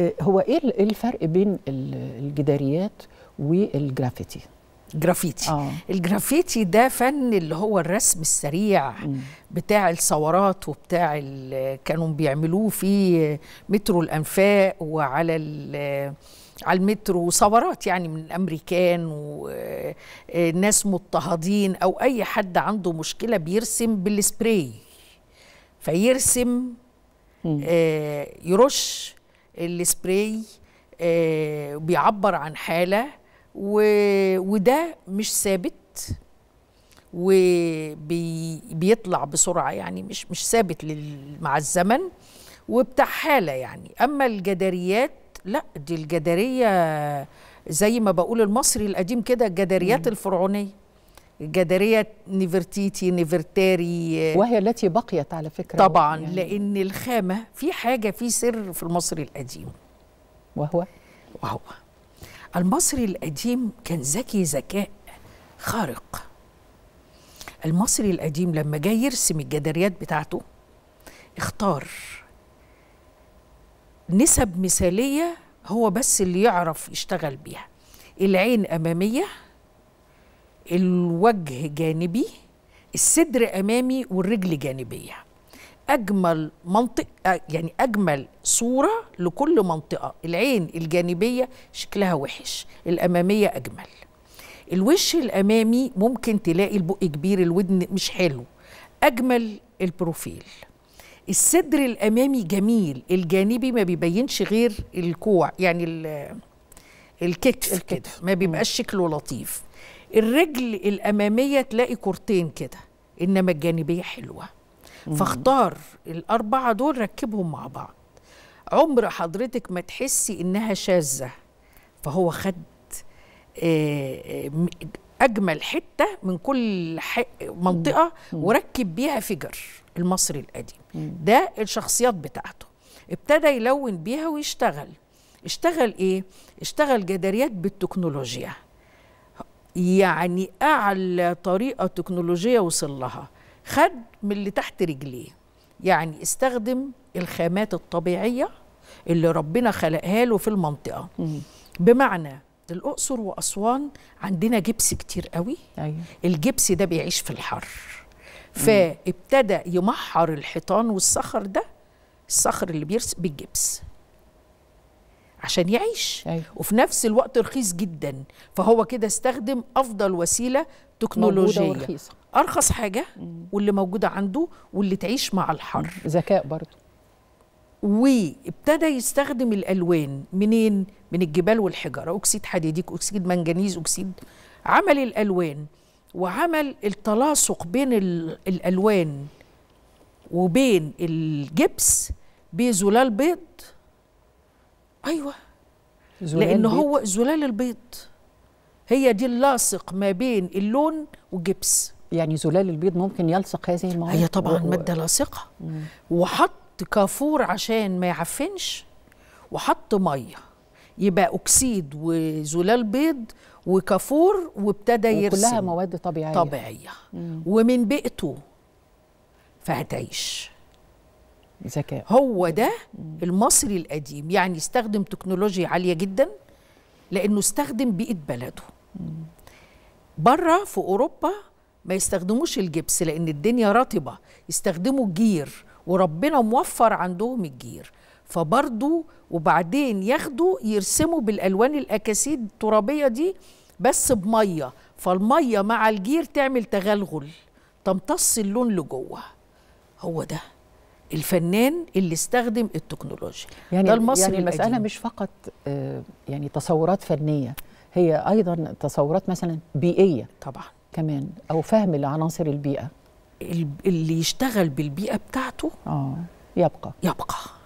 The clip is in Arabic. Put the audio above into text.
آه، هو إيه, ايه الفرق بين الجداريات والجرافيتي جرافيتي آه. الجرافيتي ده فن اللي هو الرسم السريع م. بتاع الثورات وبتاع كانوا بيعملوه في مترو الانفاق وعلى على المترو ثورات يعني من امريكان وناس آه، مضطهدين او اي حد عنده مشكله بيرسم بالسبراي فيرسم آه يرش السبراي آه، بيعبر عن حاله وده مش ثابت وبيطلع بسرعه يعني مش مش ثابت مع الزمن وبتاع حاله يعني اما الجداريات لا دي الجداريه زي ما بقول المصري القديم كده الجداريات الفرعونيه جدارية نيفرتيتي نيفرتاري آه، وهي التي بقيت على فكرة طبعا يعني لأن الخامة في حاجة في سر في المصري القديم وهو وهو المصري القديم كان ذكي ذكاء خارق المصري القديم لما جاي يرسم الجداريات بتاعته اختار نسب مثالية هو بس اللي يعرف يشتغل بيها العين أمامية الوجه جانبي الصدر امامي والرجل جانبيه اجمل منطق آه، يعني اجمل صوره لكل منطقه العين الجانبيه شكلها وحش الاماميه اجمل الوش الامامي ممكن تلاقي البق كبير الودن مش حلو اجمل البروفيل الصدر الامامي جميل الجانبي ما بيبينش غير الكوع يعني الكتف, الكتف. كده ما بيبقاش شكله لطيف الرجل الاماميه تلاقي كورتين كده انما الجانبيه حلوه فاختار الاربعه دول ركبهم مع بعض عمر حضرتك ما تحسي انها شاذه فهو خد آه، آه، اجمل حته من كل منطقه وركب بيها فجر المصري القديم ده الشخصيات بتاعته ابتدى يلون بيها ويشتغل اشتغل ايه اشتغل جداريات بالتكنولوجيا يعني اعلى طريقه تكنولوجيه وصل لها خد من اللي تحت رجليه يعني استخدم الخامات الطبيعيه اللي ربنا خلقها له في المنطقه بمعنى الاقصر واسوان عندنا جبس كتير قوي أيوة. الجبس ده بيعيش في الحر فابتدى يمحر الحيطان والصخر ده الصخر اللي بيرسم بالجبس عشان يعيش أيوه. وفي نفس الوقت رخيص جدا فهو كده استخدم افضل وسيله تكنولوجيه ورخيصة. ارخص حاجه واللي موجوده عنده واللي تعيش مع الحر ذكاء برضه وابتدى يستخدم الالوان منين من الجبال والحجاره اكسيد حديديك اكسيد منجنيز اكسيد عمل الالوان وعمل التلاصق بين الالوان وبين الجبس بزلال بيض ايوه زلال لان بيت. هو زلال البيض هي دي اللاصق ما بين اللون والجبس يعني زلال البيض ممكن يلصق هذه المواد هي طبعا و... ماده لاصقه وحط كافور عشان ما يعفنش وحط ميه يبقى اكسيد وزلال بيض وكافور وابتدى يرسم كلها مواد طبيعيه طبيعيه مم. ومن بيئته فهتعيش ذكاء هو ده المصري القديم يعني استخدم تكنولوجيا عاليه جدا لانه استخدم بيئه بلده بره في اوروبا ما يستخدموش الجبس لان الدنيا رطبه يستخدموا الجير وربنا موفر عندهم الجير فبرضه وبعدين ياخدوا يرسموا بالالوان الاكاسيد الترابيه دي بس بميه فالميه مع الجير تعمل تغلغل تمتص اللون لجوه هو ده الفنان اللي استخدم التكنولوجيا يعني ده المصري يعني المساله مش فقط آه، يعني تصورات فنيه هي ايضا تصورات مثلا بيئيه طبعا كمان او فهم لعناصر البيئه اللي يشتغل بالبيئه بتاعته اه يبقى يبقى